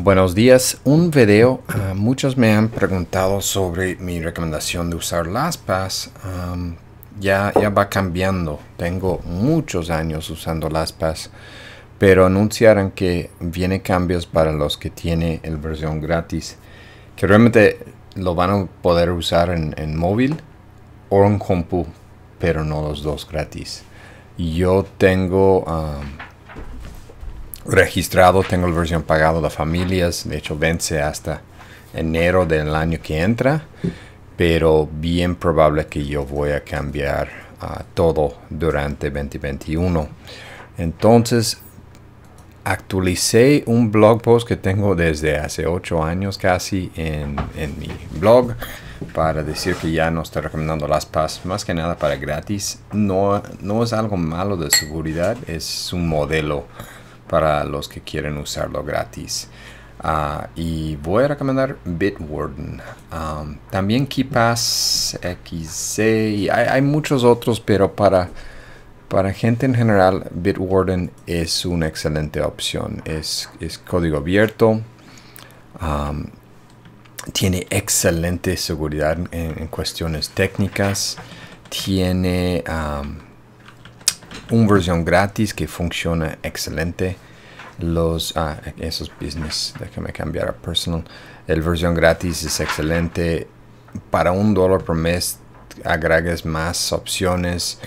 Buenos días, un video. Ah, muchos me han preguntado sobre mi recomendación de usar LastPass. ya, ya va cambiando. Tengo muchos años usando LastPass, pero anunciaron que viene cambios para los que tiene el versión gratis, que realmente lo van a poder usar en, móvil o en compu, pero no los dos gratis. Yo tengo registrado, tengo la versión pagado de familias, de hecho vence hasta enero del año que entra, pero bien probable que yo voy a cambiar a ah, todo durante 2021. Entonces, actualicé un blog post que tengo desde hace 8 años casi en, en, mi blog para decir que ya no estoy recomendando las PAS más que nada para gratis. No, no es algo malo de seguridad, es un modelo para los que quieren usarlo gratis. Ah, y voy a recomendar Bitwarden. también KeePass, XC hay, hay, muchos otros, pero para, para gente en general, Bitwarden es una excelente opción. Es, es código abierto. tiene excelente seguridad en, cuestiones técnicas. Tiene un versión gratis que funciona excelente. Los, ah, esos business, déjame cambiar a personal. El versión gratis es excelente. Para un dólar por mes agregas más opciones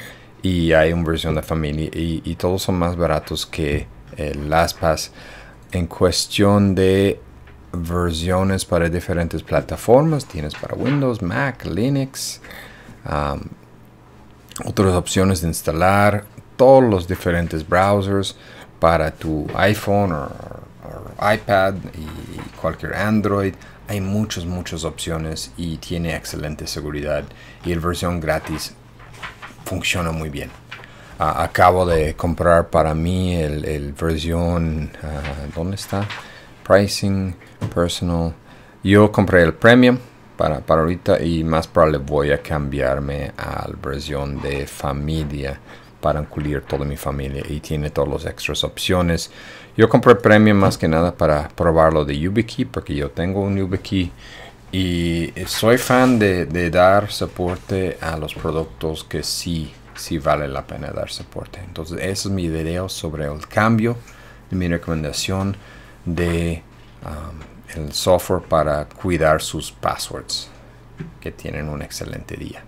y hay una versión de familia y, todos son más baratos que el LastPass. En cuestión de versiones para diferentes plataformas, tienes para Windows, Mac, Linux. Um, otras opciones de instalar todos los diferentes browsers para tu iPhone o iPad y cualquier Android. Hay muchas, muchas opciones y tiene excelente seguridad y el versión gratis funciona muy bien. Ah, acabo de comprar para mí el, versión, ah, ¿dónde está? Pricing, personal. Yo compré el premium para, para ahorita y más probable voy a cambiarme a la versión de familia para incluir toda mi familia y tiene todas las extras opciones. Yo compré Premium más que nada para probarlo de YubiKey porque yo tengo un YubiKey y soy fan de, dar soporte a los productos que sí, sí vale la pena dar soporte. Entonces ese es mi video sobre el cambio de mi recomendación de um, el software para cuidar sus passwords. Que tienen un excelente día.